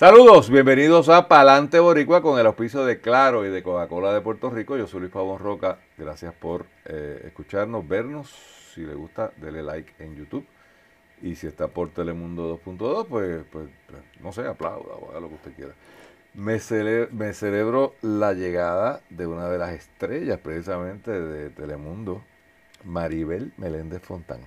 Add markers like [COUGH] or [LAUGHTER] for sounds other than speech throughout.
Saludos, bienvenidos a Palante Boricua con el auspicio de Claro y de Coca-Cola de Puerto Rico. Yo soy Luis Pavón Roca. Gracias por eh, escucharnos, vernos. Si le gusta, dele like en YouTube. Y si está por Telemundo 2.2, pues, pues, pues, no sé, aplauda o haga lo que usted quiera. Me, me celebro la llegada de una de las estrellas precisamente de Telemundo, Maribel Meléndez Fontán.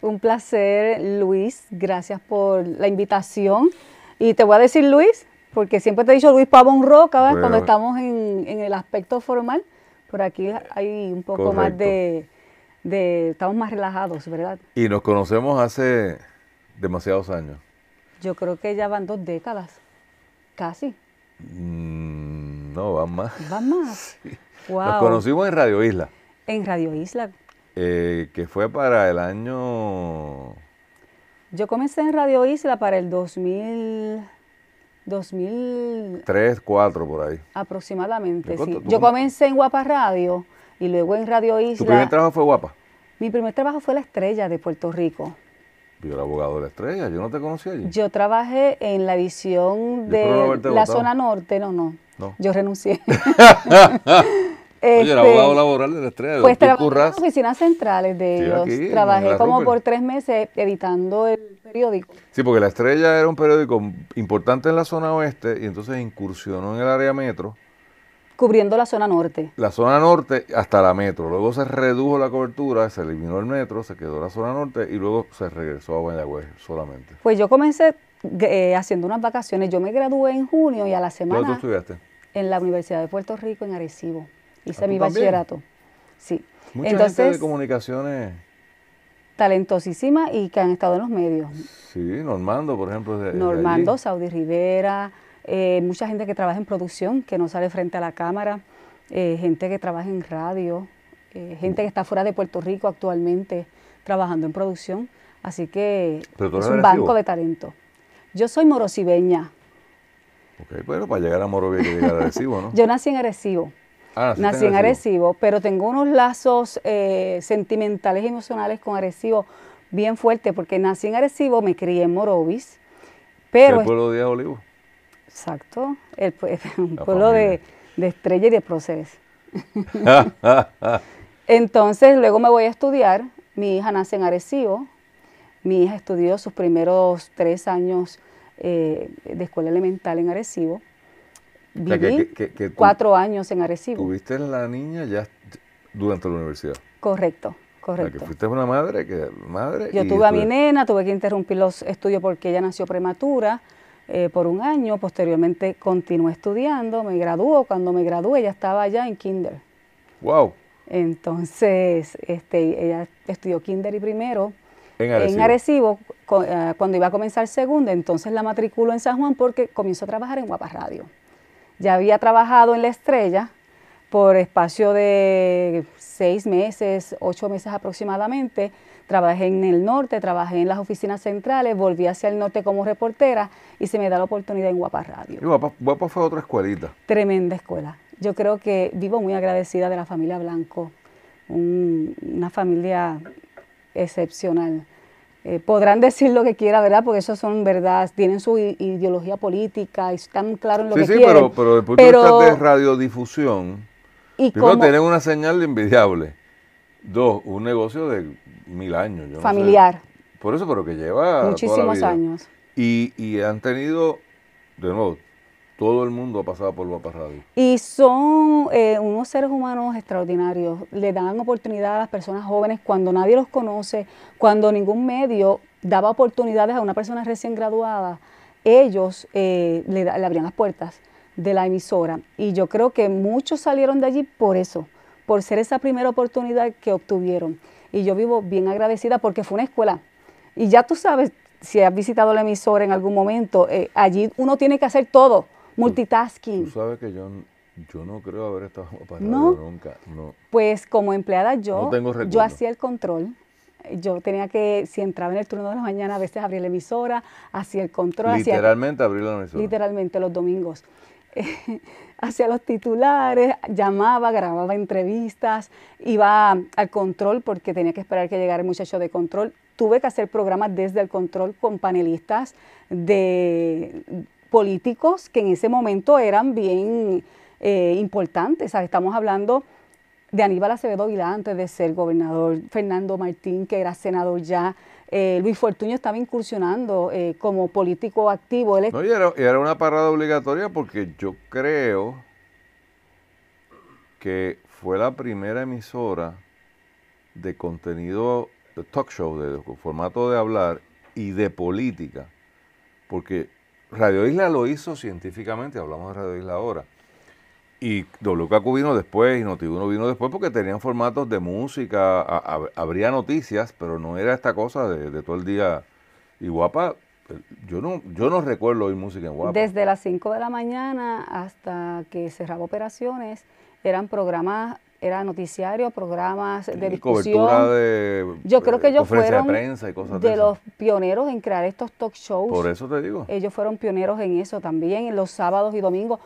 Un placer, Luis. Gracias por la invitación. Y te voy a decir Luis, porque siempre te he dicho Luis Pavón Roca, cuando estamos en, el aspecto formal, por aquí hay un poco más de, estamos más relajados, ¿verdad? Y nos conocemos hace demasiados años. Yo creo que ya van dos décadas, casi. Mm, no, van más. Van más. [LAUGHS] Wow. Nos conocimos en Radio Isla. En Radio Isla. Eh, que fue para el año yo comencé en Radio Isla para el 2000... 2000... 3, 4 por ahí. Aproximadamente, sí. Yo comencé en Guapa Radio y luego en Radio Isla. ¿Tu primer trabajo fue Guapa? Mi primer trabajo fue La Estrella de Puerto Rico. Yo era abogado de La Estrella, yo no te conocía allí. Yo trabajé en la edición de La Zona Norte, no, no. no. Yo renuncié. [LAUGHS] [LAUGHS] Oye, este, abogado laboral de la estrella. pues trabajé en oficinas centrales de ellos. trabajé como por tres meses editando el periódico. Sí, porque La Estrella era un periódico importante en la zona oeste y entonces incursionó en el área metro. Cubriendo la zona norte. La zona norte hasta la metro. Luego se redujo la cobertura, se eliminó el metro, se quedó la zona norte y luego se regresó a Buenaventura solamente. Pues yo comencé eh, haciendo unas vacaciones. Yo me gradué en junio y a la semana. ¿Dónde En la Universidad de Puerto Rico, en Arecibo hice mi bachillerato. Sí. Mucha gente de comunicaciones talentosísima y que han estado en los medios. Sí, Normando, por ejemplo. Normando, Saudi Rivera, eh, mucha gente que trabaja en producción, que no sale frente a la cámara, eh, gente que trabaja en radio, eh, gente que está fuera de Puerto Rico actualmente trabajando en producción. Así que es un banco de talento. Yo soy morosibeña. Ok, bueno para llegar a Moro hay que llegar a [LAUGHS] ¿no? Yo nací en Arecibo. Ah, nací en Arecibo. pero tengo unos lazos eh, sentimentales y emocionales con Arecibo bien fuerte, porque nací en Arecibo, me crié en Morovis. Pero el pueblo de Olivo. Exacto, el, [LAUGHS] un pueblo de, Estrella y de próceres. [LAUGHS] [LAUGHS] Entonces, luego me voy a estudiar. Mi hija nace en Arecibo. Mi hija estudió sus primeros tres años eh, de escuela elemental en Arecibo cuatro años en Arecibo. Tuviste la niña ya durante la universidad. Correcto, correcto. Porque fuiste una madre, que madre. Yo tuve a mi nena, tuve que interrumpir los estudios porque ella nació prematura. Eh, por un año, posteriormente continué estudiando, me graduó, cuando me gradué ella estaba ya en kinder. ¡Wow! Entonces, este, ella estudió kinder y primero en Arecibo, eh, cuando iba a comenzar segunda, entonces la matriculo en San Juan porque comenzó a trabajar en Guapa Radio. Ya había trabajado en La Estrella por espacio de seis meses, ocho meses aproximadamente. Trabajé en el norte, trabajé en las oficinas centrales, volví hacia el norte como reportera y se me da la oportunidad en Guapa Radio. Y Guapa, fue otra escuelita. Tremenda escuela. Yo creo que vivo muy agradecida de la familia Blanco, una familia excepcional. Eh, podrán decir lo que quieran, ¿verdad? Porque eso son verdades tienen su ideología política y están claros en lo que quieren. Sí, pero, pero después pero, de radiodifusión, y primero tienen una señal de envidiable. Dos, un negocio de mil años. familiar. Por eso, pero que lleva muchísimos años. Y, y han tenido, de nuevo, todo el mundo ha pasado por Guapa Radio. Y son eh, unos seres humanos extraordinarios. Le dan oportunidad a las personas jóvenes cuando nadie los conoce, cuando ningún medio daba oportunidades a una persona recién graduada. Ellos eh, le, abrían las puertas de la emisora. Y yo creo que muchos salieron de allí por eso, por ser esa primera oportunidad que obtuvieron. Y yo vivo bien agradecida porque fue una escuela. Y ya tú sabes, si has visitado la emisora en algún momento, eh, allí uno tiene que hacer todo multitasking. Tú sabes que yo, no creo haber estado [LAUGHS] parado nunca. Pues como empleada yo, yo hacía el control. Yo tenía que, si entraba en el turno de la mañana, a veces abrir la emisora, hacía el control. Literalmente abrir la emisora. Literalmente los domingos. [LAUGHS] hacía los titulares, llamaba, grababa entrevistas, iba al control porque tenía que esperar que llegara el muchacho de control. Tuve que hacer programas desde el control con panelistas de políticos que en ese momento eran bien eh, importantes. Estamos hablando de Aníbal Acevedo Vila antes de ser gobernador, Fernando Martín, que era senador ya, eh, Luis Fortuño estaba incursionando eh, como político activo. no, y era, una parada obligatoria porque yo creo que fue la primera emisora de contenido, de talk show, de formato de hablar y de política, porque Radio Isla lo hizo científicamente, hablamos de Radio Isla ahora. Y WKQ vino después y Notiuno vino después porque tenían formatos de música, habría noticias, pero no era esta cosa de, todo el día. Y Guapa yo no, yo no recuerdo oír música en Guapa. Desde las 5 de la mañana hasta que cerraba operaciones, eran programas era noticiario, programas de y discusión. Cobertura de, yo creo eh, que ellos fueron de, prensa de, los pioneros en crear estos talk shows. Por eso te digo. Ellos fueron pioneros en eso también, en los sábados y domingos.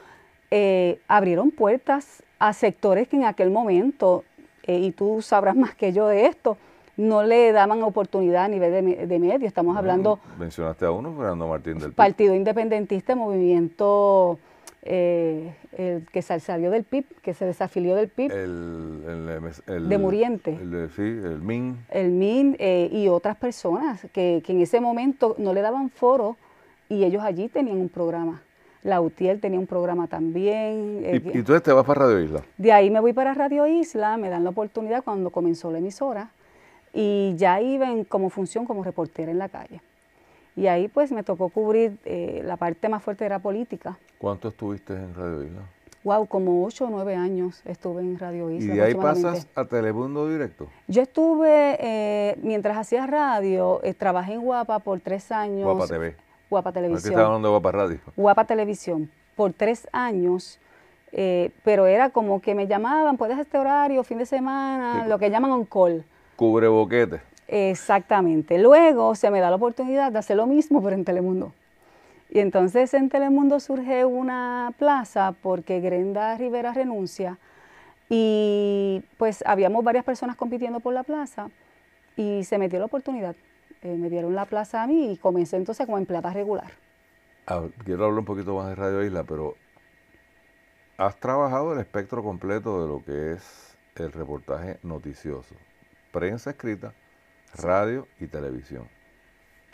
Eh, abrieron puertas a sectores que en aquel momento, eh, y tú sabrás más que yo de esto, no le daban oportunidad a nivel de, de medio. Estamos hablando... Mencionaste a uno, Fernando Martín del Partido Independentista, Movimiento... Eh, el que salió del PIB, que se desafilió del PIB, el, de Muriente, el, sí, MIN, el MIN eh, y otras personas que, en ese momento no le daban foro y ellos allí tenían un programa. La UTIEL tenía un programa también. ¿Y, tú te vas para Radio Isla? De ahí me voy para Radio Isla, me dan la oportunidad cuando comenzó la emisora y ya iba como función como reportera en la calle. Y ahí pues me tocó cubrir eh, la parte más fuerte era política. ¿Cuánto estuviste en Radio Isla? Wow, como ocho o nueve años estuve en Radio Isla. ¿Y de ahí pasas a Telebundo Directo? Yo estuve, eh, mientras hacía radio, eh, trabajé en Guapa por tres años. Guapa TV. Guapa Televisión. Aquí hablando de Guapa Radio. Guapa Televisión, por tres años. pero era como que me llamaban, puedes este horario, fin de semana, lo que llaman on call. Cubre boquete. Exactamente. Luego se me da la oportunidad de hacer lo mismo, pero en Telemundo. Y entonces en Telemundo surge una plaza porque Grenda Rivera renuncia y pues habíamos varias personas compitiendo por la plaza y se me dio la oportunidad. Eh, me dieron la plaza a mí y comencé entonces como plata regular. Ah, quiero hablar un poquito más de Radio Isla, pero has trabajado el espectro completo de lo que es el reportaje noticioso, prensa escrita, radio y televisión.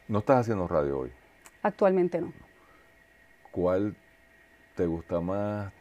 ¿No estás haciendo radio hoy? Actualmente no. ¿Cuál te gusta más?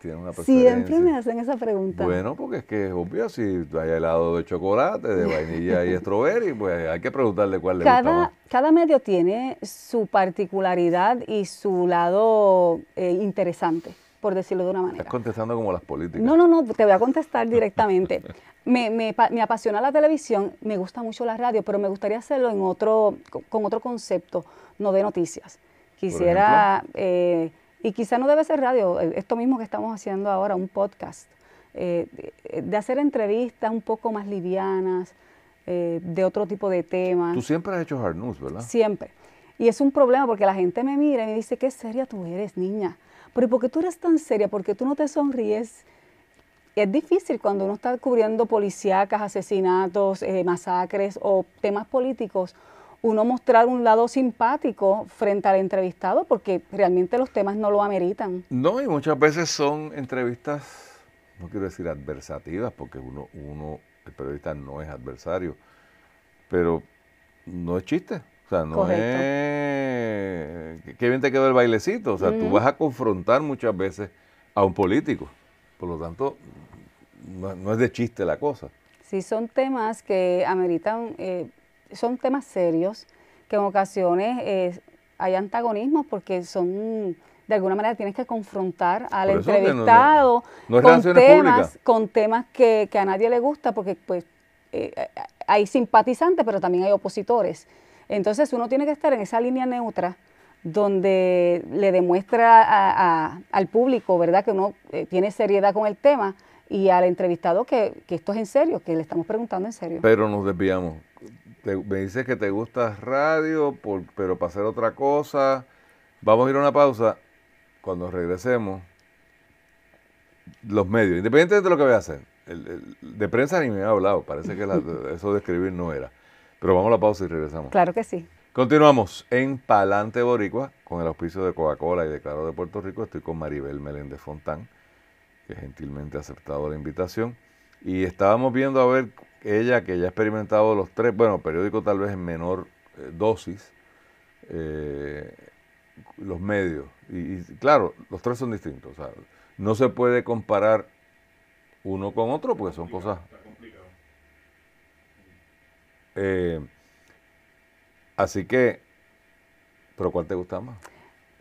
Siempre me hacen esa pregunta. Bueno, porque es que es obvio, si hay helado de chocolate, de vainilla y strawberry, pues hay que preguntarle cuál cada, le gusta Cada medio tiene su particularidad y su lado eh, interesante por decirlo de una manera. Estás contestando como las políticas. No, no, no, te voy a contestar directamente. [LAUGHS] me, apasiona la televisión, me gusta mucho la radio, pero me gustaría hacerlo en otro, con otro concepto, no de noticias. Quisiera, eh, y quizá no debe ser radio, eh, esto mismo que estamos haciendo ahora, un podcast, eh, de hacer entrevistas un poco más livianas, de otro tipo de temas. Tú siempre has hecho hard news, ¿verdad? Siempre. Y es un problema porque la gente me mira y me dice, qué seria tú eres, niña pero ¿por qué tú eres tan seria? ¿Por qué tú no te sonríes? Es difícil cuando uno está cubriendo policíacas, asesinatos, eh, masacres o temas políticos, uno mostrar un lado simpático frente al entrevistado porque realmente los temas no lo ameritan. No, y muchas veces son entrevistas, no quiero decir adversativas, porque uno, uno el periodista no es adversario, pero no es chiste. O sea, no es... Qué bien te quedó el bailecito. O sea, tú vas a confrontar muchas veces a un político. Por lo tanto, no, es de chiste la cosa. Sí, son temas que ameritan, eh, son temas serios, que en ocasiones eh, hay antagonismos porque son de alguna manera tienes que confrontar al entrevistado con, temas, con, temas, que, a nadie le gusta, porque pues eh, hay simpatizantes, pero también hay opositores. Entonces uno tiene que estar en esa línea neutra donde le demuestra al público, ¿verdad?, que uno eh, tiene seriedad con el tema y al entrevistado que, esto es en serio, que le estamos preguntando en serio. Pero nos desviamos. me dices que te gusta radio, por, pero para hacer otra cosa. Vamos a ir a una pausa. Cuando regresemos, los medios, independientemente de lo que voy a hacer, de prensa ni me ha hablado, parece que [LAUGHS] eso de escribir no era. Pero vamos a la pausa y regresamos. Claro que sí. Continuamos en Palante Boricua con el auspicio de Coca-Cola y de Claro de Puerto Rico. Estoy con Maribel Meléndez Fontán, que gentilmente ha aceptado la invitación. Y estábamos viendo a ver ella, que ya ha experimentado los tres, bueno, periódico tal vez en menor eh, dosis, eh, los medios. Y, y, claro, los tres son distintos. O sea, no se puede comparar uno con otro porque son cosas eh, así que, ¿pero cuál te gusta más?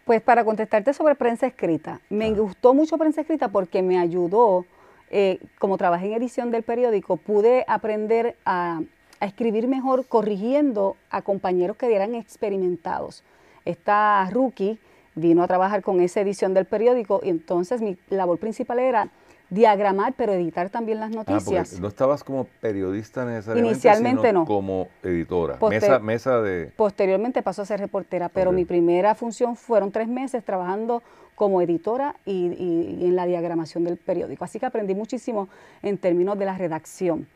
Pues para contestarte sobre prensa escrita, me ah. gustó mucho prensa escrita porque me ayudó, eh, como trabajé en edición del periódico, pude aprender a, a, escribir mejor corrigiendo a compañeros que eran experimentados. Esta rookie vino a trabajar con esa edición del periódico y entonces mi labor principal era diagramar, pero editar también las ah, noticias. no estabas como periodista necesariamente, Inicialmente no. como editora, mesa, mesa de... Posteriormente pasó a ser reportera, pero mi primera función fueron tres meses trabajando como editora y, en la diagramación del periódico. Así que aprendí muchísimo en términos de la redacción.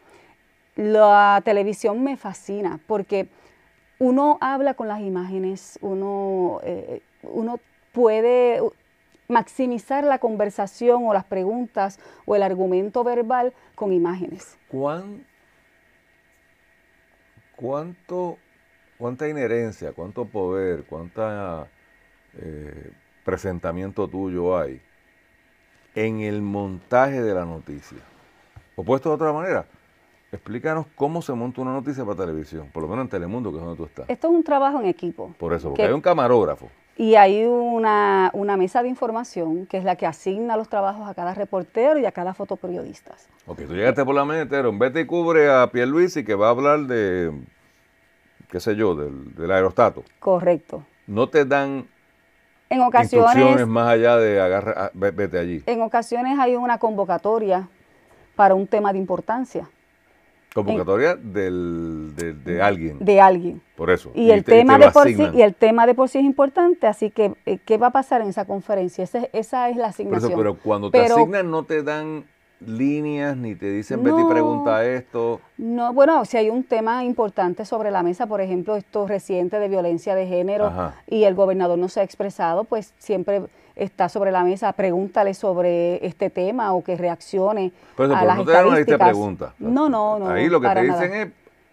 La televisión me fascina porque uno habla con las imágenes, uno, eh, uno puede maximizar la conversación o las preguntas o el argumento verbal con imágenes. cuánto, ¿Cuánta inherencia, cuánto poder, cuánta eh, presentamiento tuyo hay en el montaje de la noticia? O puesto de otra manera, Explícanos cómo se monta una noticia para televisión, por lo menos en Telemundo, que es donde tú estás. Esto es un trabajo en equipo. Por eso, porque hay un camarógrafo. Y hay una, una, mesa de información que es la que asigna los trabajos a cada reportero y a cada fotoperiodista. Ok, tú llegaste por la mente, vete vete y cubre a Pierre Luis y que va a hablar de, qué sé yo, del, aerostato. Correcto. No te dan en ocasiones, más allá de vete allí. En ocasiones hay una convocatoria para un tema de importancia Convocatoria del, de, alguien. De alguien. Por eso. Y, el, tema de por sí, y el tema de por es importante, así que, eh, ¿qué va a pasar en esa conferencia? Esa, esa es la asignación. pero cuando te asignan no te dan líneas, ni te dicen, Betty, pregunta esto. No, bueno, si hay un tema importante sobre la mesa, por ejemplo, esto reciente de violencia de género y el gobernador no se ha expresado, pues siempre está sobre la mesa, pregúntale sobre este tema o que reaccione Pero, a las no estadísticas. de pregunta. No, no, no. Ahí lo que te dicen es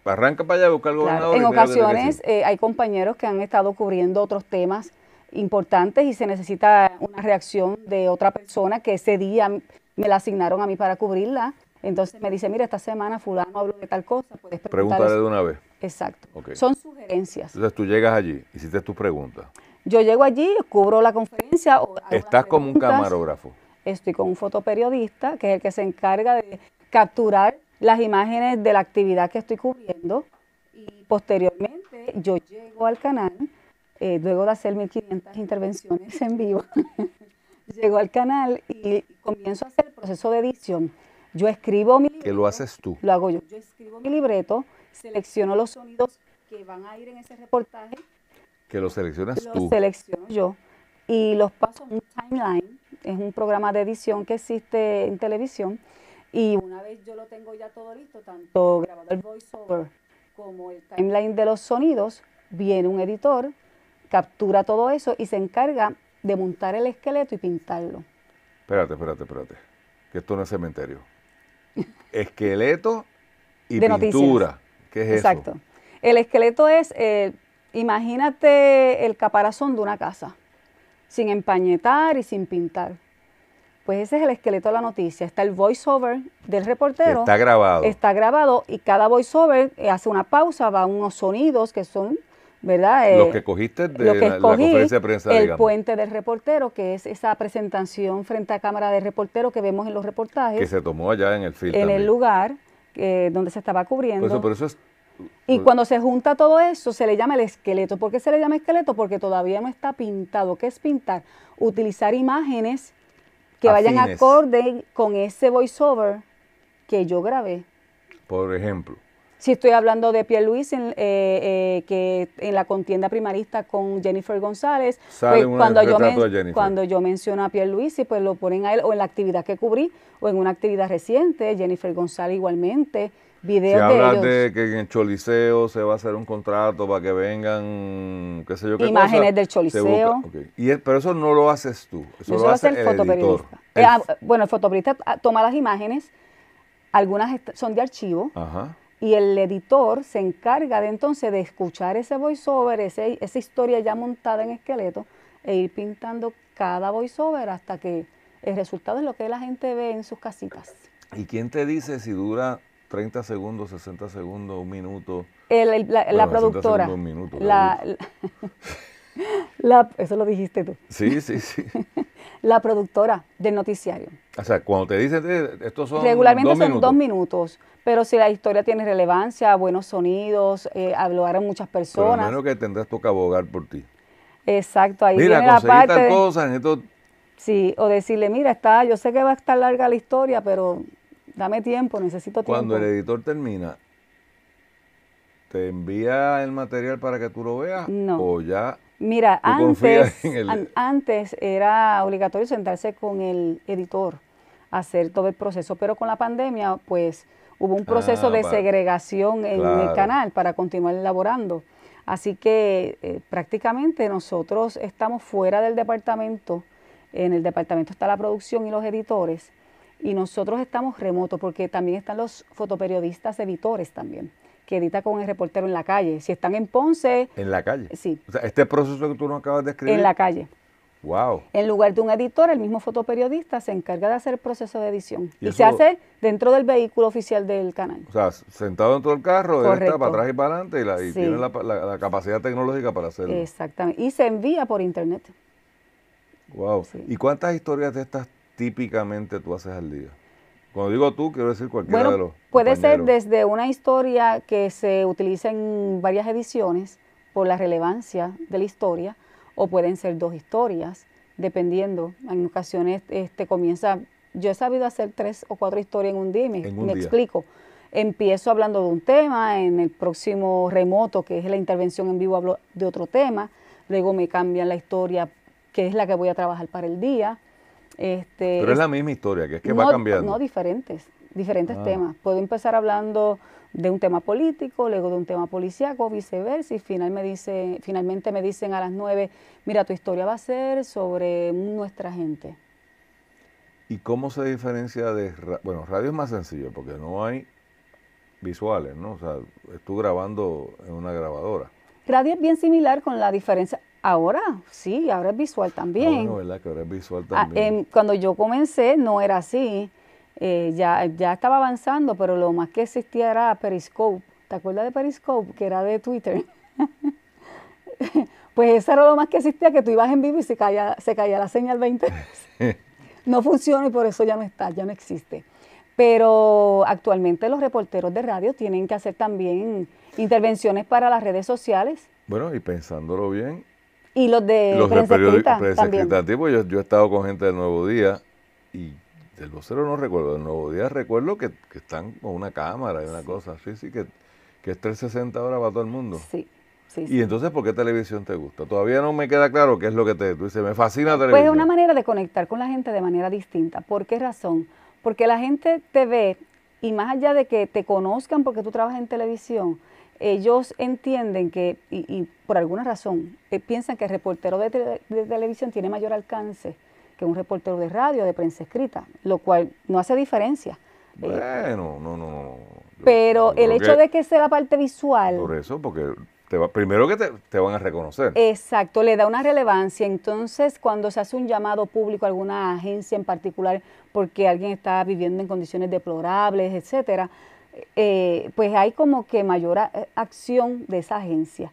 arranca para allá buscar al gobernador. En ocasiones eh, hay compañeros que han estado cubriendo otros temas importantes y se necesita una reacción de otra persona que ese día me la asignaron a mí para cubrirla. Entonces me dice, mira, esta semana fulano habló de tal cosa, puedes de una vez. Exacto. Son sugerencias. Entonces tú llegas allí, hiciste tus preguntas. Yo llego allí, cubro la conferencia. Estás como un camarógrafo. Estoy con un fotoperiodista, que es el que se encarga de capturar las imágenes de la actividad que estoy cubriendo. Y posteriormente yo llego al canal, eh, luego de hacer 1500 intervenciones en vivo. [LAUGHS] Llego al canal y comienzo a hacer el proceso de edición. Yo escribo mi libreto. Que lo haces tú. Lo hago yo. Yo escribo mi libreto, selecciono los sonidos que van a ir en ese reportaje. Que los seleccionas tú. Los selecciono yo. Y los paso en un timeline. Es un programa de edición que existe en televisión. Y una vez yo lo tengo ya todo listo, tanto grabado el voiceover como el timeline de los sonidos, viene un editor, captura todo eso y se encarga de montar el esqueleto y pintarlo. Espérate, espérate, espérate. Que esto no es cementerio. [LAUGHS] Esqueleto y pintura. ¿Qué es eso? Exacto. El esqueleto es, eh, imagínate el caparazón de una casa, sin empañetar y sin pintar. Pues ese es el esqueleto de la noticia. Está el voiceover del reportero. Está grabado. Está grabado y cada voiceover eh, hace una pausa, va unos sonidos que son ¿verdad? Eh, que cogiste de la, conferencia de prensa. El puente del reportero, que es esa presentación frente a cámara de reportero que vemos en los reportajes. Que se tomó allá en el film. En el lugar eh, donde se estaba cubriendo. y cuando se junta todo eso, se le llama el esqueleto. ¿Por qué se le llama esqueleto? Porque todavía no está pintado. ¿Qué es pintar? Utilizar imágenes que vayan acorde con ese voiceover que yo grabé. Por ejemplo. Si estoy hablando de Luis en, eh, eh, que en la contienda primarista con Jennifer González, pues cuando, yo menciono a cuando yo menciono a pues lo ponen a él o en la actividad que cubrí o en una actividad reciente, Jennifer González igualmente. Videos si hablas de, que en el Choliseo se va a hacer un contrato para que vengan, qué sé yo, qué Imágenes del Choliseo. y pero eso no lo haces tú, eso, lo, hace el, fotoperiodista. Eh, ah, bueno, el fotoperiodista ah, toma las imágenes, algunas son de archivo, Ajá y el editor se encarga de entonces de escuchar ese voiceover, esa historia ya montada en esqueleto e ir pintando cada voiceover hasta que el resultado es lo que la gente ve en sus casitas. ¿Y quién te dice si dura 30 segundos, 60 segundos, un minuto? la, la productora. Segundos, un minuto, la, eso lo dijiste tú. Sí, sí, sí. [LAUGHS] la productora del noticiario. O sea, cuando te dicen, eh, estos son Regularmente son dos minutos, pero si la historia tiene relevancia, buenos sonidos, eh, a muchas personas. Pero menos que tendrás toca abogar por ti. Exacto, ahí Mira, viene la parte Sí, o decirle, mira, está, yo sé que va a estar larga la historia, pero dame tiempo, necesito tiempo. Cuando el editor termina, ¿Te envía el material para que tú lo veas? No. ¿O ya Mira, antes, [LAUGHS] antes era obligatorio sentarse con el editor, hacer todo el proceso, pero con la pandemia, pues hubo un proceso ah, de segregación en el canal para continuar elaborando. Así que eh, prácticamente nosotros estamos fuera del departamento. En el departamento está la producción y los editores. Y nosotros estamos remotos porque también están los fotoperiodistas editores también que edita con el reportero en la calle. Si están en Ponce. En la calle. Sí. O sea, este proceso que tú nos acabas de escribir. En la calle. Wow. En lugar de un editor, el mismo fotoperiodista se encarga de hacer el proceso de edición. Y, se hace dentro del vehículo oficial del canal. O sea, sentado dentro del carro, está para atrás y para adelante y, tiene la, capacidad tecnológica para hacerlo. Exactamente. Y se envía por internet. Wow. ¿Y cuántas historias de estas típicamente tú haces al día? Cuando digo tú, quiero decir cualquiera de los. Puede ser desde una historia que se utiliza en varias ediciones por la relevancia de la historia, o pueden ser dos historias, dependiendo. En ocasiones este, comienza. Yo he sabido hacer tres o cuatro historias en un día me, explico. Empiezo hablando de un tema, en el próximo remoto, que es la intervención en vivo, hablo de otro tema, luego me cambian la historia, que es la que voy a trabajar para el día este, Pero es, la misma historia, que es que va cambiando. No, diferentes, diferentes ah. temas. Puedo empezar hablando de un tema político, luego de un tema policíaco, viceversa, y final me dice, finalmente me dicen a las nueve, mira, tu historia va a ser sobre nuestra gente. ¿Y cómo se diferencia de... Bueno, radio es más sencillo porque no hay visuales, ¿no? O sea, tú grabando en una grabadora. Radio es bien similar con la diferencia. Ahora sí, ahora es visual ah, también. Ah, ¿verdad? Que ahora es visual ah, también. Em, cuando yo comencé no era así, eh, ya, ya estaba avanzando, pero lo más que existía era Periscope. ¿Te acuerdas de Periscope? Que era de Twitter. [LAUGHS] pues eso era lo más que existía, que tú ibas en vivo y se caía, se caía la señal 20 [LAUGHS] no funciona y por eso ya no está, ya no existe. Pero actualmente los reporteros de radio tienen que hacer también intervenciones para las redes sociales. Bueno, y pensándolo bien, y los de los de periódicos pues yo, he estado con gente del Nuevo Día y del vocero no recuerdo, del Nuevo Día recuerdo que, están con una cámara y una cosa, así, sí, que, que es 360 horas para todo el mundo. Sí. Sí, Y entonces, ¿por qué televisión te gusta? Todavía no me queda claro qué es lo que te... Tú dices, me fascina televisión. Pues es una manera de conectar con la gente de manera distinta. ¿Por qué razón? Porque la gente te ve y más allá de que te conozcan porque tú trabajas en televisión, ellos entienden que, y, por alguna razón, eh, piensan que el reportero de, de, televisión tiene mayor alcance que un reportero de radio, de prensa escrita, lo cual no hace diferencia. Eh, bueno, no, no, pero el hecho de que sea la parte visual. Por eso, porque te primero que te, te, van a reconocer. Exacto, le da una relevancia. Entonces, cuando se hace un llamado público a alguna agencia en particular porque alguien está viviendo en condiciones deplorables, etcétera, eh, pues hay como que mayor eh, acción de esa agencia.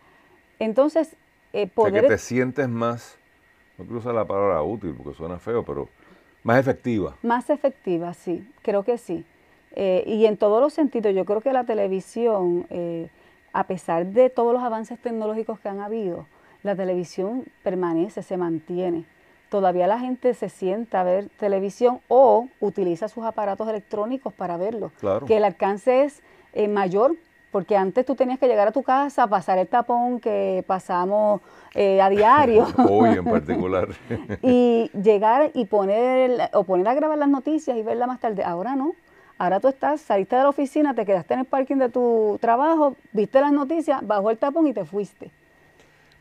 Entonces, eh, poder... que te sientes más, no quiero usar la palabra útil porque suena feo, pero más efectiva. Más efectiva, sí, creo que sí. y en todos los sentidos, yo creo que la televisión, a pesar de todos los avances tecnológicos que han habido, la televisión permanece, se mantiene todavía la gente se sienta a ver televisión o utiliza sus aparatos electrónicos para verlo. Claro. Que el alcance es eh, mayor, porque antes tú tenías que llegar a tu casa, pasar el tapón que pasamos eh, a diario. [LAUGHS] Hoy en [LAUGHS] particular. y llegar y poner, o poner a grabar las noticias y verla más tarde. Ahora no. Ahora tú estás, saliste de la oficina, te quedaste en el parking de tu trabajo, viste las noticias, bajó el tapón y te fuiste.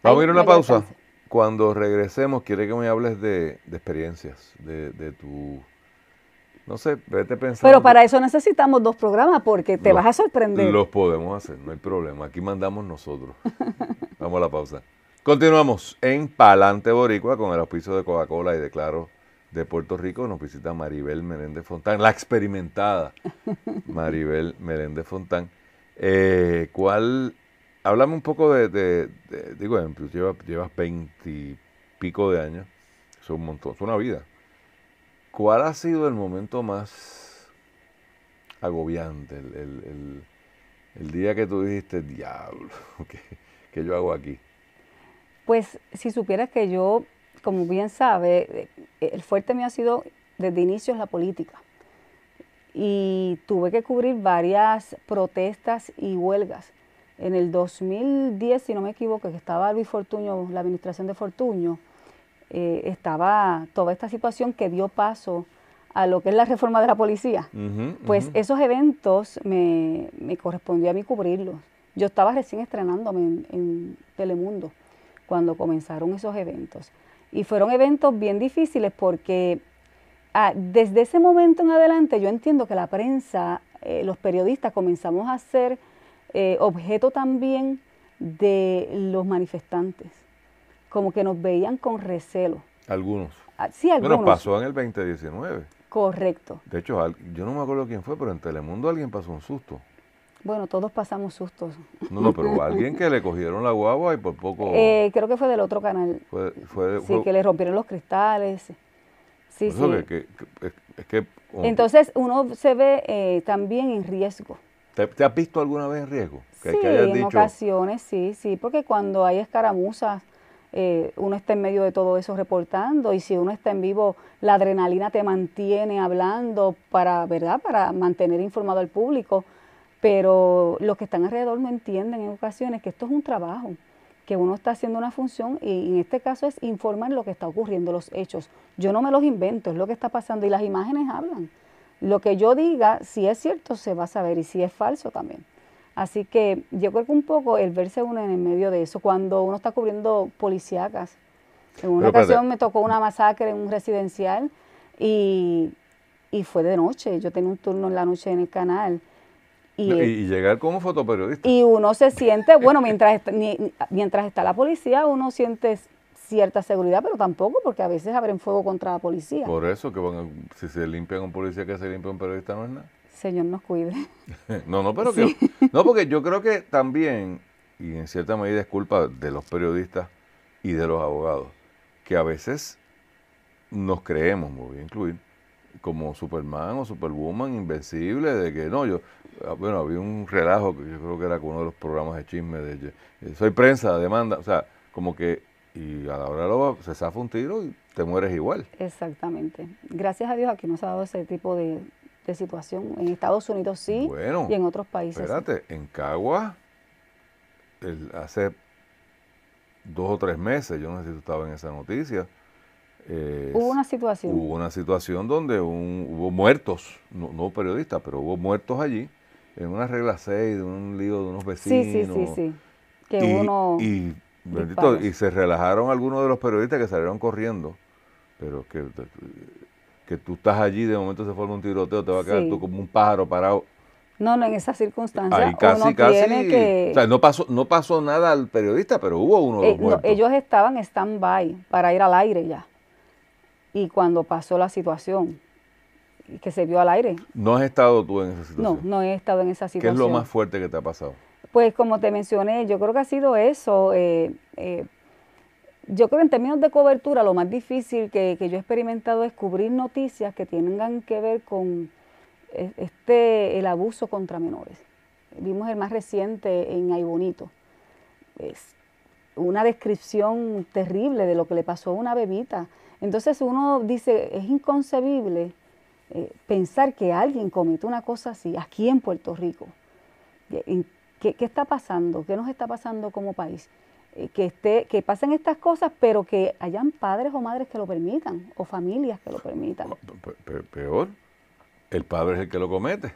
Vamos a ir a una pausa. Cuando regresemos, quiere que me hables de, experiencias, de, tu... No sé, vete pensando. Pero para eso necesitamos dos programas porque te vas a sorprender. Los podemos hacer, no hay problema. Aquí mandamos nosotros. [LAUGHS] Vamos a la pausa. Continuamos en Palante Boricua con el auspicio de Coca-Cola y de Claro de Puerto Rico. Nos visita Maribel Meléndez Fontán, la experimentada [LAUGHS] Maribel Meléndez Fontán. Eh, ¿Cuál háblame un poco de, digo, llevas veintipico pico de años, es un montón, es una vida. ¿Cuál ha sido el momento más agobiante, el, día que tú dijiste, diablo, [LAUGHS] ¿qué, yo hago aquí? Pues si supieras que yo, como bien sabe, eh, el fuerte mío ha sido desde inicios la política y tuve que cubrir varias protestas y huelgas en el 2010, si no me equivoco, que estaba Luis Fortuño, la administración de Fortuño, eh, estaba toda esta situación que dio paso a lo que es la reforma de la policía. pues esos eventos me, correspondió a mí cubrirlos. Yo estaba recién estrenándome en, Telemundo cuando comenzaron esos eventos. Y fueron eventos bien difíciles porque ah, desde ese momento en adelante yo entiendo que la prensa, eh, los periodistas comenzamos a hacer eh, objeto también de los manifestantes, como que nos veían con recelo. Algunos. Ah, sí, algunos. Bueno, pasó en el 2019. Correcto. De hecho, yo no me acuerdo quién fue, pero en Telemundo alguien pasó un susto. Bueno, todos pasamos sustos. No, no, pero [LAUGHS] alguien que le cogieron la guagua y por poco... Eh, creo que fue del otro canal. Fue, sí, que le rompieron los cristales. Sí, es que, Entonces uno se ve eh, también en riesgo. ¿Te, has visto alguna vez en riesgo? sí, en ocasiones, sí, sí, porque cuando hay escaramuzas, eh, uno está en medio de todo eso reportando y si uno está en vivo, la adrenalina te mantiene hablando para, ¿verdad? Para mantener informado al público, pero los que están alrededor no entienden en ocasiones que esto es un trabajo, que uno está haciendo una función y en este caso es informar lo que está ocurriendo, los hechos. Yo no me los invento, es lo que está pasando y las imágenes hablan lo que yo diga, si es cierto, se va a saber y si es falso también. Así que yo creo que un poco el verse uno en el medio de eso, cuando uno está cubriendo policíacas. En una ocasión me tocó una masacre en un residencial y, fue de noche. Yo tenía un turno en la noche en el canal. Y, llegar como fotoperiodista. Y uno se siente, bueno, mientras, mientras está la policía, uno siente cierta seguridad, pero tampoco porque a veces abren fuego contra la policía. Por eso que si se limpian un policía que se limpia un periodista no es nada. Señor nos cuide. [LAUGHS] no, no, pero que [LAUGHS] no porque yo creo que también y en cierta medida es culpa de los periodistas y de los abogados que a veces nos creemos, me voy a incluir, como Superman o Superwoman invencible de que no, yo, ah, bueno, había un relajo que yo creo que era con uno de los programas de chisme de, soy prensa, demanda, o sea, como que y a la hora lo pues, se zafa un tiro y te mueres igual. Exactamente. Gracias a Dios aquí no se ha dado ese tipo de, situación. En Estados Unidos sí bueno, y en otros países. Espérate, en Cagua, hace dos o tres meses, yo no sé si tú estabas en esa noticia. Eh, hubo una situación. Hubo una situación donde hubo muertos, no, periodistas, pero hubo muertos allí, en una regla 6, de un lío de unos vecinos. Sí, sí, sí, sí. Que uno... Bendito, y se relajaron algunos de los periodistas que salieron corriendo, pero que, que tú estás allí, de momento se forma un tiroteo, te va a quedar tú como un pájaro parado. No, no, en esas circunstancias. Ahí casi, casi. Tiene que... O sea, no pasó, no pasó nada al periodista, pero hubo uno de eh, los ellos estaban stand-by para ir al aire ya. Y cuando pasó la situación, que se vio al aire. ¿No has estado tú en esa situación? No, no he estado en esa situación. ¿Qué es lo más fuerte que te ha pasado? Pues como te mencioné, yo creo que ha sido eso. Eh, eh, yo creo que en términos de cobertura, lo más difícil que, yo he experimentado es cubrir noticias que tengan que ver con e, este, el abuso contra menores. Vimos el más reciente en bonito. Es una descripción terrible de lo que le pasó a una bebita. Entonces uno dice, es inconcebible eh, pensar que alguien cometió una cosa así aquí en Puerto Rico. ¿Qué, está pasando? ¿Qué nos está pasando como país? Eh, que, esté, que pasen estas cosas, pero que hayan padres o madres que lo permitan, o familias que lo permitan. Peor, el padre es el que lo comete.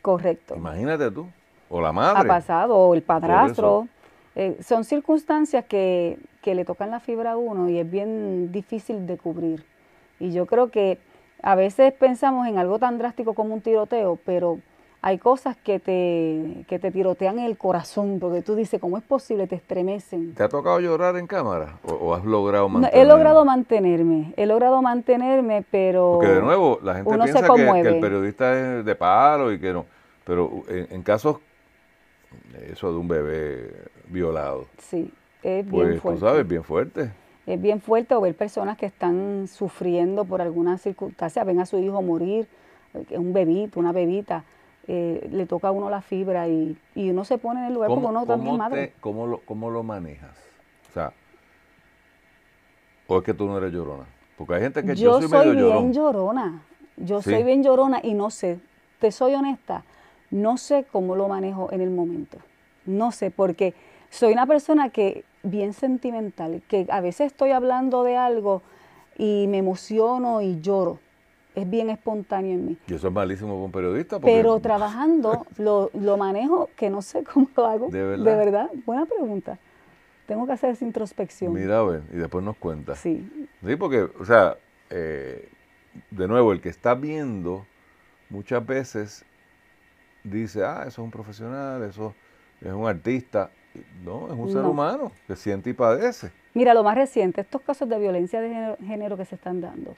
Correcto. Imagínate tú, o la madre. Ha pasado, o el padrastro. Eh, son circunstancias que, que, le tocan la fibra a uno y es bien difícil de cubrir. Y yo creo que a veces pensamos en algo tan drástico como un tiroteo, pero hay cosas que te, que te tirotean el corazón, porque tú dices, ¿cómo es posible? Te estremecen. ¿Te ha tocado llorar en cámara o, has logrado mantenerme? he logrado mantenerme, he logrado mantenerme, pero... Porque de nuevo, la gente piensa que, el periodista es de palo y que no, pero en, casos, eso de un bebé violado. Sí, es bien pues, fuerte. tú sabes, bien fuerte es bien fuerte o ver personas que están sufriendo por alguna circunstancia, ven a su hijo morir, un bebito, una bebita, eh, le toca a uno la fibra y, uno se pone en el lugar como uno también madre. ¿cómo, lo, ¿Cómo lo manejas? O sea, o es que tú no eres llorona. Porque hay gente que yo, yo soy, bien llorona. Yo soy bien llorona y no sé, te soy honesta, no sé cómo lo manejo en el momento. No sé, porque soy una persona que bien sentimental, que a veces estoy hablando de algo y me emociono y lloro es bien espontáneo en mí. Yo soy malísimo con periodista. Pero trabajando lo, manejo que no sé cómo lo hago. De verdad. buena pregunta. Tengo que hacer esa introspección. Mira, a y después nos cuenta Sí. Sí, porque, o sea, eh, de nuevo, el que está viendo muchas veces dice, ah, eso es un profesional, eso es un artista. No, es un ser humano que siente y padece. Mira, lo más reciente, estos casos de violencia de género que se están dando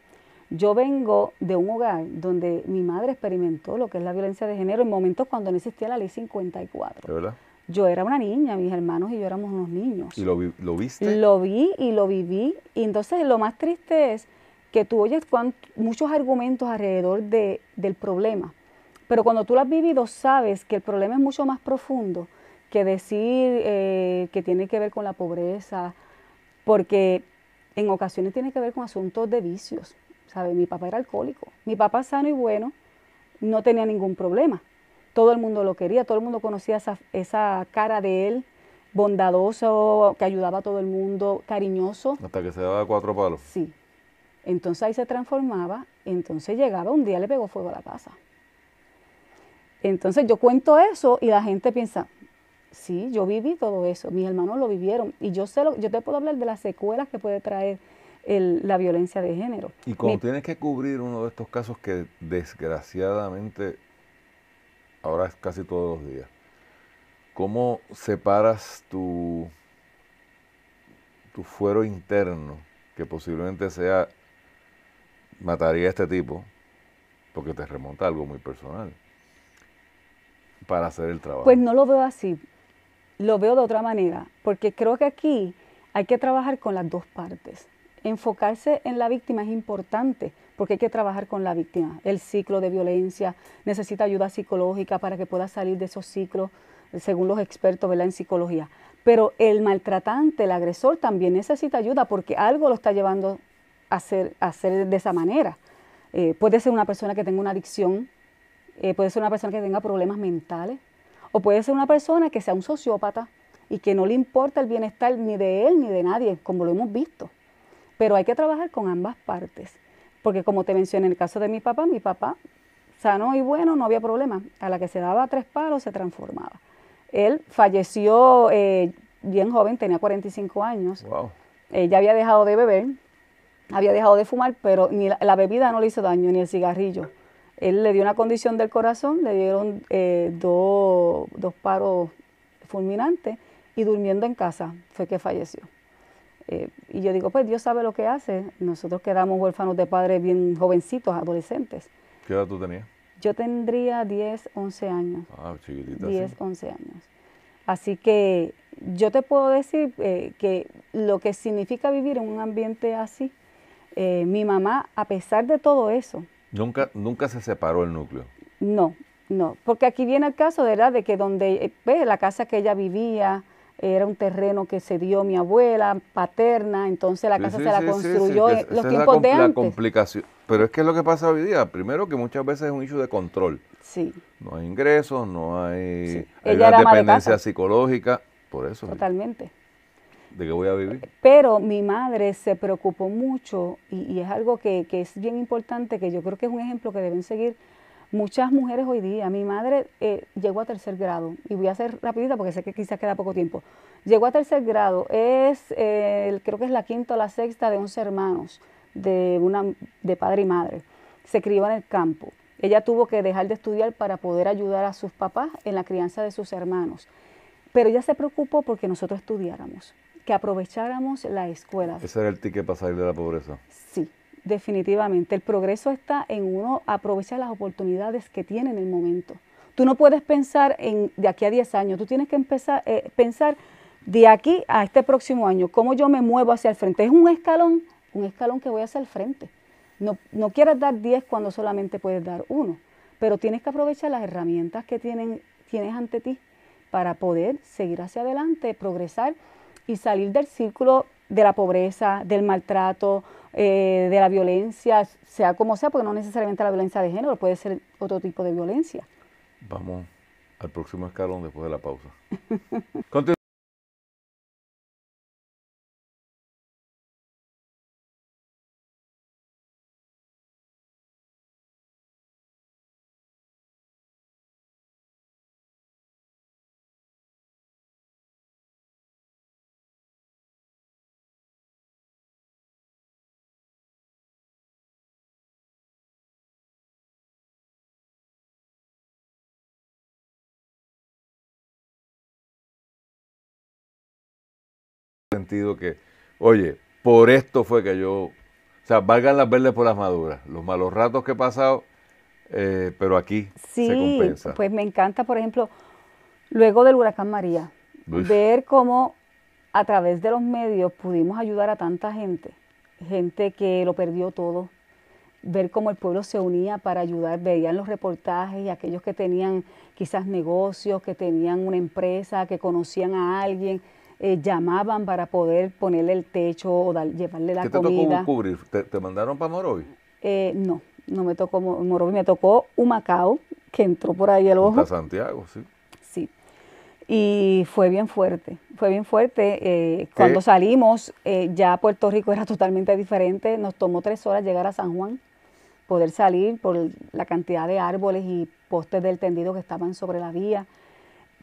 yo vengo de un hogar donde mi madre experimentó lo que es la violencia de género en momentos cuando no existía la ley 54. verdad? Yo era una niña, mis hermanos y yo éramos unos niños. ¿Y lo, viste? Lo vi y lo viví. Y entonces lo más triste es que tú oyes muchos argumentos alrededor del problema, pero cuando tú lo has vivido sabes que el problema es mucho más profundo que decir eh, que tiene que ver con la pobreza, porque en ocasiones tiene que ver con asuntos de vicios, ¿sabe? Mi papá era alcohólico. Mi papá sano y bueno no tenía ningún problema. Todo el mundo lo quería, todo el mundo conocía esa, cara de él, bondadoso, que ayudaba a todo el mundo, cariñoso. Hasta que se daba cuatro palos. Sí. Entonces ahí se transformaba, entonces llegaba, un día le pegó fuego a la casa. Entonces yo cuento eso y la gente piensa, sí, yo viví todo eso, mis hermanos lo vivieron y yo sé lo, yo te puedo hablar de las secuelas que puede traer la violencia de género. Y cuando tienes que cubrir uno de estos casos que desgraciadamente ahora es casi todos los días, ¿cómo separas tu, tu fuero interno, que posiblemente sea, mataría a este tipo, porque te remonta algo muy personal, para hacer el trabajo? Pues no lo veo así, lo veo de otra manera, porque creo que aquí hay que trabajar con las dos partes enfocarse en la víctima es importante porque hay que trabajar con la víctima. El ciclo de violencia necesita ayuda psicológica para que pueda salir de esos ciclos, según los expertos en psicología. Pero el maltratante, el agresor, también necesita ayuda porque algo lo está llevando a hacer, hacer de esa manera. Eh, puede ser una persona que tenga una adicción, eh, puede ser una persona que tenga problemas mentales, o puede ser una persona que sea un sociópata y que no le importa el bienestar ni de él ni de nadie, como lo hemos visto. Pero hay que trabajar con ambas partes, porque como te mencioné en el caso de mi papá, mi papá sano y bueno, no había problema. A la que se daba tres palos se transformaba. Él falleció eh, bien joven, tenía 45 años. Wow. Eh, ya había dejado de beber, había dejado de fumar, pero ni la, bebida no le hizo daño, ni el cigarrillo. Él le dio una condición del corazón, le dieron eh, dos paros fulminantes y durmiendo en casa fue que falleció. Eh, y yo digo, pues Dios sabe lo que hace. Nosotros quedamos huérfanos de padres bien jovencitos, adolescentes. ¿Qué edad tú tenías? Yo tendría 10, 11 años. Ah, chiquitita. 10, 11 años. Así que yo te puedo decir eh, que lo que significa vivir en un ambiente así, eh, mi mamá, a pesar de todo eso. Nunca, nunca se separó el núcleo. No, no, porque aquí viene el caso, ¿verdad? De que donde, ve la casa que ella vivía, era un terreno que se dio mi abuela paterna, entonces la casa se la construyó los tiempos la de La complicación. Pero es que es lo que pasa hoy día. Primero que muchas veces es un issue de control. Sí. No hay ingresos, no hay, hay dependencia psicológica, por eso. Totalmente. ¿De qué voy a vivir? Pero mi madre se preocupó mucho y, es algo que, que es bien importante, que yo creo que es un ejemplo que deben seguir Muchas mujeres hoy día, mi madre eh, llegó a tercer grado, y voy a ser rapidita porque sé que quizás queda poco tiempo, llegó a tercer grado, es, eh, creo que es la quinta o la sexta de 11 hermanos, de, una, de padre y madre, se crió en el campo. Ella tuvo que dejar de estudiar para poder ayudar a sus papás en la crianza de sus hermanos. Pero ella se preocupó porque nosotros estudiáramos, que aprovecháramos la escuela. Ese era el ticket para salir de la pobreza. Sí, Definitivamente, el progreso está en uno aprovechar las oportunidades que tiene en el momento. Tú no puedes pensar en de aquí a 10 años, tú tienes que empezar, eh, pensar de aquí a este próximo año, cómo yo me muevo hacia el frente. Es un escalón, un escalón que voy hacia el frente. No, no quieras dar 10 cuando solamente puedes dar uno, pero tienes que aprovechar las herramientas que tienen, tienes ante ti para poder seguir hacia adelante, progresar y salir del círculo de la pobreza, del maltrato, eh, de la violencia, sea como sea, porque no necesariamente la violencia de género, puede ser otro tipo de violencia. Vamos al próximo escalón después de la pausa. [LAUGHS] que, oye, por esto fue que yo, o sea, valgan las verdes por las maduras, los malos ratos que he pasado, eh, pero aquí sí, se compensa. Pues me encanta, por ejemplo, luego del huracán María, ver cómo a través de los medios pudimos ayudar a tanta gente, gente que lo perdió todo, ver cómo el pueblo se unía para ayudar, veían los reportajes y aquellos que tenían quizás negocios, que tenían una empresa, que conocían a alguien, eh, llamaban para poder ponerle el techo o llevarle la ¿Qué te tocó cubrir? ¿Te, mandaron para Morovi? Eh, no, no me tocó Morovi, me tocó Humacao, que entró por ahí el ojo. Hasta Santiago, sí. Sí. Y fue bien fuerte, fue bien fuerte. Eh, cuando salimos, ya Puerto Rico era totalmente diferente. Nos tomó tres horas llegar a San Juan, poder salir por la cantidad de árboles y postes del tendido que estaban sobre la vía.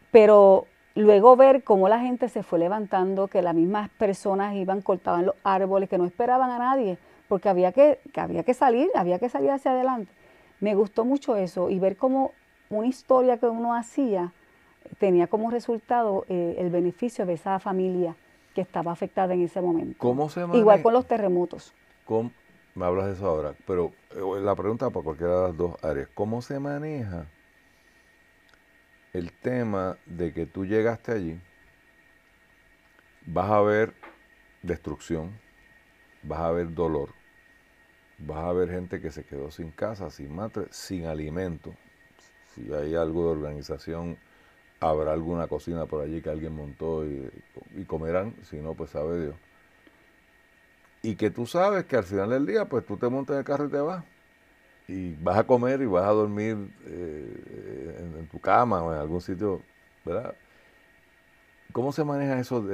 Pero Luego ver cómo la gente se fue levantando, que las mismas personas iban, cortaban los árboles, que no esperaban a nadie, porque había que, había que salir, había que salir hacia adelante. Me gustó mucho eso y ver cómo una historia que uno hacía tenía como resultado eh, el beneficio de esa familia que estaba afectada en ese momento. Igual con los terremotos. Me hablas de eso ahora, pero eh, la pregunta para cualquiera de las dos áreas, ¿cómo se maneja el tema de que tú llegaste allí, vas a ver destrucción, vas a ver dolor, vas a ver gente que se quedó sin casa, sin mate sin alimento. Si hay algo de organización, habrá alguna cocina por allí que alguien montó y, comerán, si no, pues sabe Dios. Y que tú sabes que al final del día, pues tú te montas en el carro y te vas y vas a comer y vas a dormir eh, en, tu cama o en algún sitio, ¿verdad? ¿Cómo se maneja eso?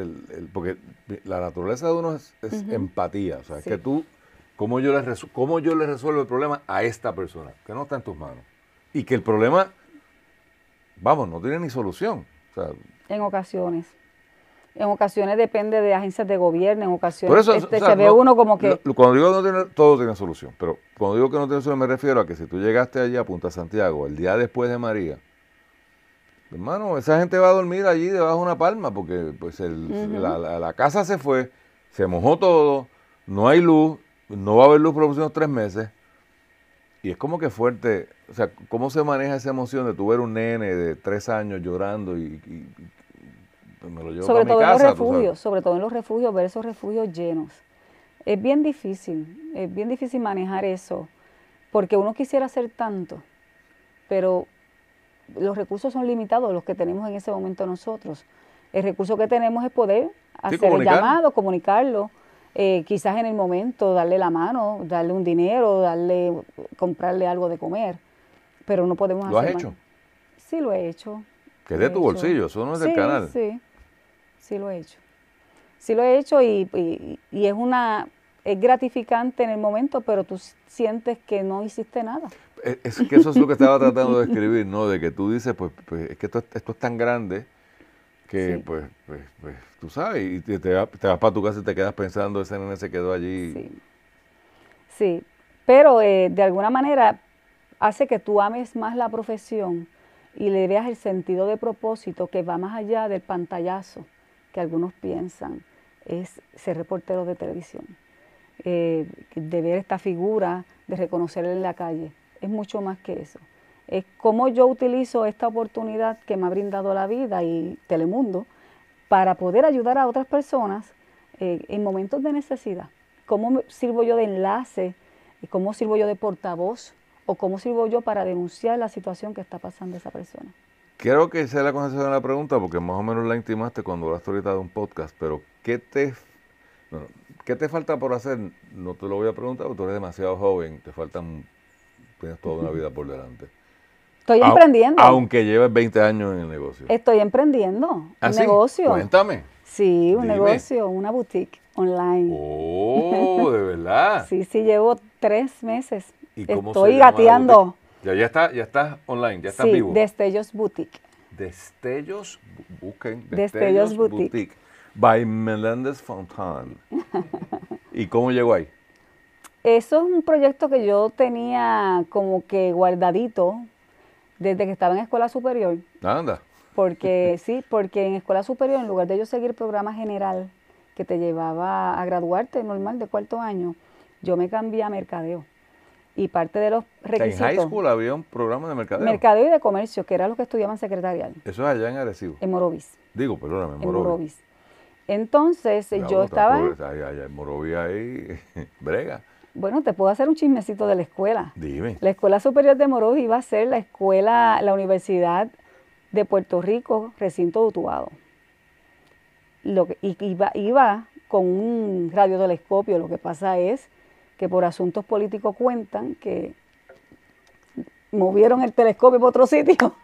porque la naturaleza de uno es, empatía, o sea, es que tú, ¿cómo yo, le ¿cómo yo le resuelvo el problema a esta persona? Que no está en tus manos. Y que el problema, vamos, no tiene ni solución. O sea, en ocasiones en ocasiones depende de agencias de gobierno, en ocasiones este, se ve uno como que... cuando digo no tiene, todo tiene solución, pero cuando digo que no tiene solución me refiero a que si tú llegaste allí a Punta Santiago el día después de María, hermano, esa gente va a dormir allí debajo de una palma porque pues la, casa se fue, se mojó todo, no hay luz, no va a haber luz por los próximos tres meses. Y es como que fuerte, o sea, ¿cómo se maneja esa emoción de tu ver un nene de tres años llorando y pues sobre todo en los refugios, sobre todo en los refugios, ver esos refugios llenos. Es bien difícil, es bien difícil manejar eso, porque uno quisiera hacer tanto, pero los recursos son limitados, los que tenemos en ese momento nosotros. El recurso que tenemos es poder hacer el llamado, comunicarlo, eh, quizás en el momento darle la mano, darle un dinero, darle, comprarle algo de comer, pero no podemos ¿Lo ¿Lo has hecho? Sí, lo he hecho. Que es de tu bolsillo, eso no es del canal. Sí, sí lo he hecho. Sí lo he hecho y, es una gratificante en el momento, pero tú sientes que no hiciste nada. Eh, es que eso es lo que estaba [LAUGHS] tratando de escribir, ¿no? De que tú dices, pues, pues es que esto, es tan grande que, pues, pues, pues, tú sabes, y te, vas, para tu casa y te quedas pensando, ese nene se quedó allí. Sí, sí. pero eh, de alguna manera hace que tú ames más la profesión y le veas el sentido de propósito que va más allá del pantallazo que algunos piensan es ser reportero de televisión, eh, de ver esta figura, de reconocerla en la calle. Es mucho más que eso. Es cómo yo utilizo esta oportunidad que me ha brindado la vida y Telemundo para poder ayudar a otras personas eh, en momentos de necesidad. ¿Cómo sirvo yo de enlace? ¿Cómo sirvo yo de portavoz? ¿O cómo sirvo yo para denunciar la situación que está pasando esa persona? Creo que sea la concesión de la pregunta porque más o menos la intimaste cuando hablaste ahorita de un podcast, pero ¿qué te, te falta por hacer? No te lo voy a preguntar porque tú eres demasiado joven, te faltan, tienes toda una vida por delante. Estoy emprendiendo. Aunque lleves 20 años en el negocio. Estoy emprendiendo un ¿Ah, negocio. Cuéntame. Sí, un negocio, una boutique online. Oh, de verdad. [LAUGHS] sí, sí, llevo tres meses. ¿Y Estoy gateando. Ya, ya está, ya estás online, ya estás sí, Destellos Boutique. Destellos, Boutique. Destellos, Boutique. By Melendez Fontán. ¿Y cómo llegó ahí? Eso es un proyecto que yo tenía como que guardadito desde que estaba en escuela superior. Anda. Porque [LAUGHS] sí, porque en escuela superior, en lugar de yo seguir programa general que te llevaba a graduarte normal de cuarto año, yo me cambié a mercadeo y parte de los requisitos. En high school había un programa de mercadeo. Mercadeo y de comercio, que era lo que estudiaban secretarial. Eso es allá en Arecibo. En Morovis. Digo, perdóname, en Morovis. En Morovis. Entonces yo estaba. en Morovis ahí, [LAUGHS] brega. Bueno, te puedo hacer un chismecito de la escuela. Dime. La Escuela Superior de Morovis iba a ser la escuela, la Universidad de Puerto Rico, recinto Utuado. Lo que, iba, iba con un radiotelescopio, lo que pasa es que por asuntos políticos cuentan que movieron el telescopio para otro sitio.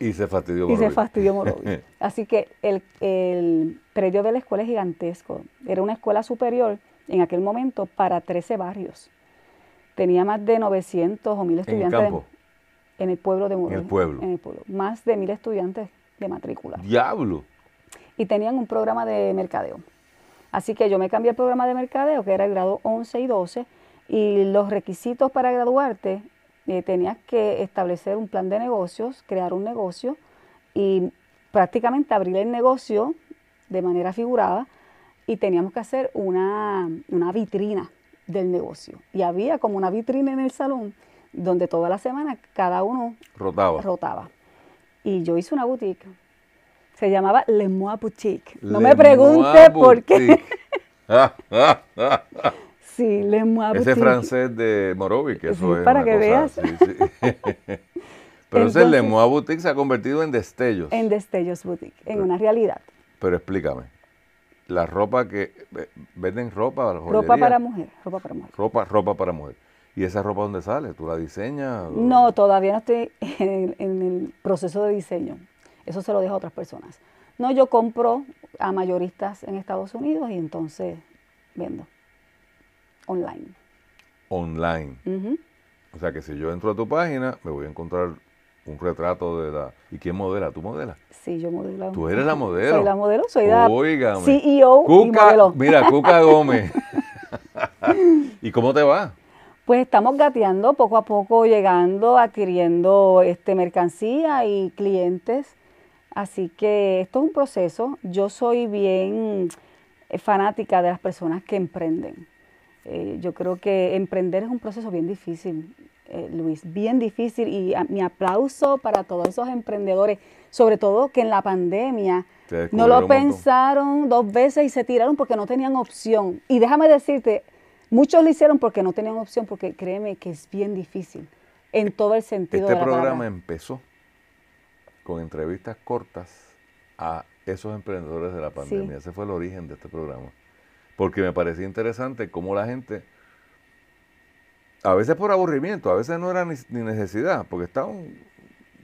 Y se fastidió Morovi. [LAUGHS] Y se fastidió [LAUGHS] Así que el, predio de la escuela es gigantesco. Era una escuela superior en aquel momento para 13 barrios. Tenía más de 900 o 1000 estudiantes. ¿En el, pueblo de Morovi. En el pueblo. En el pueblo. Más de 1000 estudiantes de matrícula. ¡Diablo! Y tenían un programa de mercadeo. Así que yo me cambié el programa de mercadeo, que era el grado 11 y 12, y los requisitos para graduarte, eh, tenías que establecer un plan de negocios, crear un negocio y prácticamente abrir el negocio de manera figurada y teníamos que hacer una, una vitrina del negocio. Y había como una vitrina en el salón donde toda la semana cada uno rotaba. rotaba. Y yo hice una boutique se llamaba Le Boutique. No me pregunte por qué. sí, Le Boutique. Ese francés de que eso es. Para que veas. [LAUGHS] Pero ese Le Boutique se ha convertido en Destellos. En Destellos Boutique, en una realidad. Pero explícame. La ropa que venden ropa, ropa para mujer, ropa para mujer. Ropa, ropa para mujer. ¿Y esa ropa dónde sale? ¿Tú la diseñas? No, todavía no estoy en, el proceso de diseño. Eso se lo dejo a otras personas. No, yo compro a mayoristas en Estados Unidos y entonces vendo online. Online. O sea que si yo entro a tu página, me voy a encontrar un retrato de la... ¿Y quién modela? ¿Tú modelas? Sí, yo modelo. ¿Tú eres la modelo? Soy la modelo, soy la CEO Cuca, y modelo. Mira, Cuca Gómez. [LAUGHS] ¿Y cómo te va? Pues estamos gateando poco a poco, llegando, adquiriendo este mercancía y clientes Así que esto es un proceso. Yo soy bien eh, fanática de las personas que emprenden. Eh, yo creo que emprender es un proceso bien difícil, eh, Luis, bien difícil y mi aplauso para todos esos emprendedores, sobre todo que en la pandemia no lo pensaron dos veces y se tiraron porque no tenían opción. Y déjame decirte, muchos lo hicieron porque no tenían opción, porque créeme que es bien difícil en e, todo el sentido. Este de la programa empezó con entrevistas cortas a esos emprendedores de la pandemia. Ese fue el origen de este programa. Porque me parecía interesante cómo la gente, a veces por aburrimiento, a veces no era ni, necesidad, porque estaban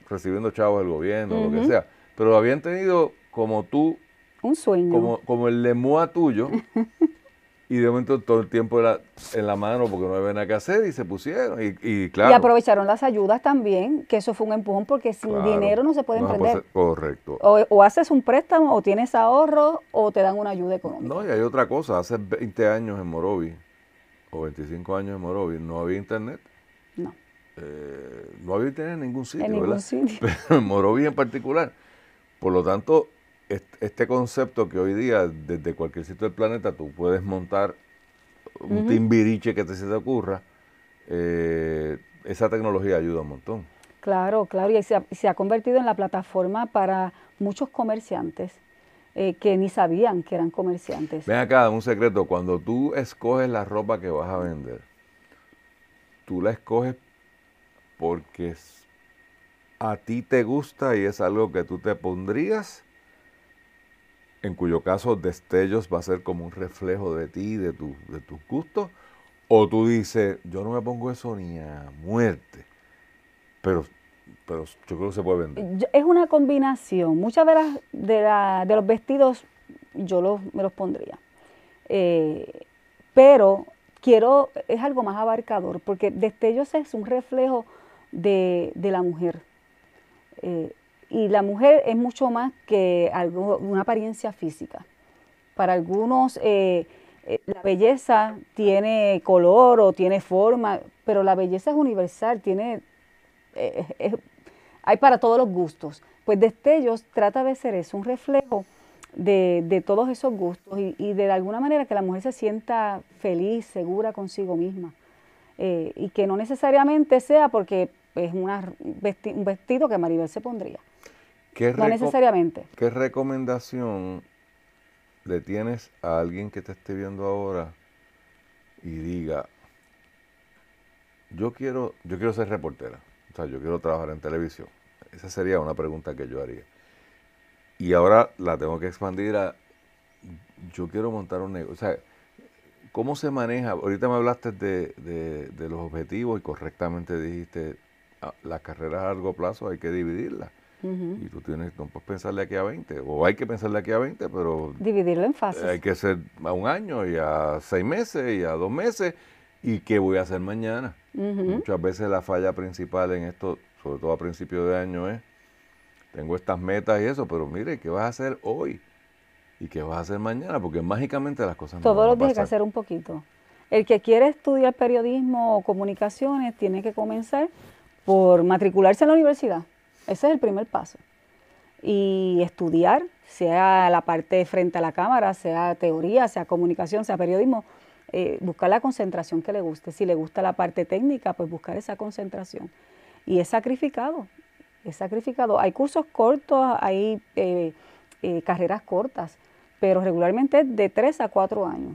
recibiendo chavos del gobierno, lo que sea, pero habían tenido como tú, un sueño. Como, como el lemoa tuyo, [LAUGHS] Y de momento todo el tiempo era en la mano porque no había nada que hacer y se pusieron. Y, aprovecharon las ayudas también, que eso fue un empujón porque sin dinero no se puede emprender. correcto. O, haces un préstamo, o tienes ahorro, o te dan una ayuda económica. No, y hay otra cosa. Hace 20 años en Morovi, o 25 años en Morovi, no había internet. No. Eh, no había internet en ningún sitio, en ningún ¿verdad? [LAUGHS] Pero en Morovi en particular. Por lo tanto, este concepto que hoy día desde cualquier sitio del planeta tú puedes montar un timbiriche que te se te ocurra, eh, esa tecnología ayuda un montón. Claro, claro, y se ha, convertido en la plataforma para muchos comerciantes eh, que ni sabían que eran comerciantes. Ven acá, un secreto, cuando tú escoges la ropa que vas a vender, tú la escoges porque a ti te gusta y es algo que tú te pondrías en cuyo caso destellos va a ser como un reflejo de ti, de, tus gustos, o tú dices, yo no me pongo eso ni a muerte, pero, pero yo creo que se puede vender. Es una combinación, muchas veces de, los vestidos yo me los pondría, eh, pero quiero, es algo más abarcador, porque destellos es un reflejo de, la mujer. Eh, y la mujer es mucho más que una apariencia física. Para algunos eh, eh, la belleza tiene color o tiene forma, pero la belleza es universal, tiene, eh, hay para todos los gustos. Pues Destellos trata de ser eso, un reflejo de, todos esos gustos y, de alguna manera que la mujer se sienta feliz, segura consigo misma. y que no necesariamente sea porque es una, un vestido que Maribel se pondría no necesariamente. ¿Qué recomendación le tienes a alguien que te esté viendo ahora y diga, yo quiero, yo quiero ser reportera, o sea, yo quiero trabajar en televisión? Esa sería una pregunta que yo haría. Y ahora la tengo que expandir a, yo quiero montar un negocio. O sea, ¿cómo se maneja? Ahorita me hablaste de, de, de los objetivos y correctamente dijiste, ah, las carreras a largo plazo hay que dividirlas y tú tienes, no puedes pensarle aquí a 20, o hay que pensarle aquí a 20, pero... Dividirlo en fases. Hay que ser a un año y a seis meses y a dos meses y qué voy a hacer mañana. Muchas veces la falla principal en esto, sobre todo a principio de año, es, tengo estas metas y eso, pero mire, ¿qué vas a hacer hoy? ¿Y qué vas a hacer mañana? Porque mágicamente las cosas... Todos no los días hay que hacer un poquito. El que quiere estudiar periodismo o comunicaciones tiene que comenzar por matricularse en la universidad. Ese es el primer paso. Y estudiar, sea la parte frente a la cámara, sea teoría, sea comunicación, sea periodismo, eh, buscar la concentración que le guste. Si le gusta la parte técnica, pues buscar esa concentración. Y es sacrificado, es sacrificado. Hay cursos cortos, hay eh, eh, carreras cortas, pero regularmente de tres a cuatro años.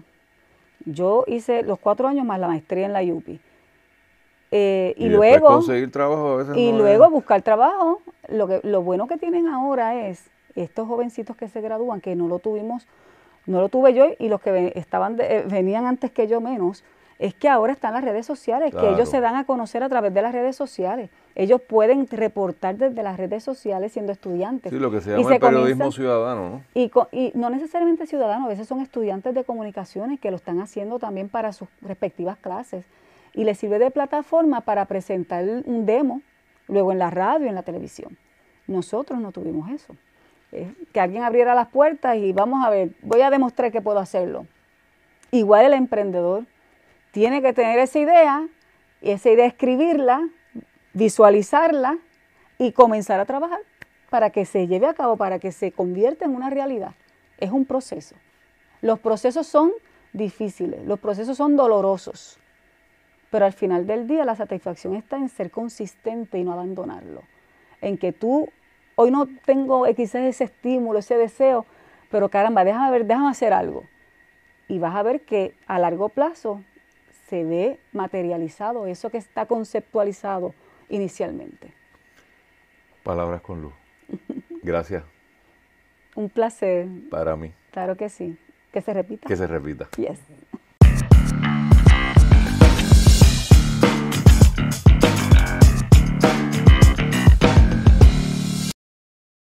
Yo hice los cuatro años más la maestría en la UPI. Eh, y, luego y luego buscar trabajo lo que lo bueno que tienen ahora es estos jovencitos que se gradúan que no lo tuvimos no lo tuve yo y los que estaban eh, venían antes que yo menos es que ahora están las redes sociales que ellos se dan a conocer a través de las redes sociales ellos pueden reportar desde las redes sociales siendo estudiantes. Sí, lo que se llama el periodismo ciudadano, ¿no? Y, y, no necesariamente ciudadano, a veces son estudiantes de comunicaciones que lo están haciendo también para sus respectivas clases y le sirve de plataforma para presentar un demo, luego en la radio, en la televisión. Nosotros no tuvimos eso. Eh, que alguien abriera las puertas y vamos a ver, voy a demostrar que puedo hacerlo. Igual el emprendedor tiene que tener esa idea, y esa idea escribirla, visualizarla y comenzar a trabajar para que se lleve a cabo, para que se convierta en una realidad. Es un proceso. Los procesos son difíciles, los procesos son dolorosos. Pero al final del día la satisfacción está en ser consistente y no abandonarlo. En que tú, hoy no tengo quizás ese estímulo, ese deseo, pero caramba, déjame ver, déjame hacer algo. Y vas a ver que a largo plazo se ve materializado eso que está conceptualizado inicialmente. Palabras con luz. [LAUGHS] Gracias. Un placer. Para mí. Claro que sí. Que se repita. Que se repita. Yes.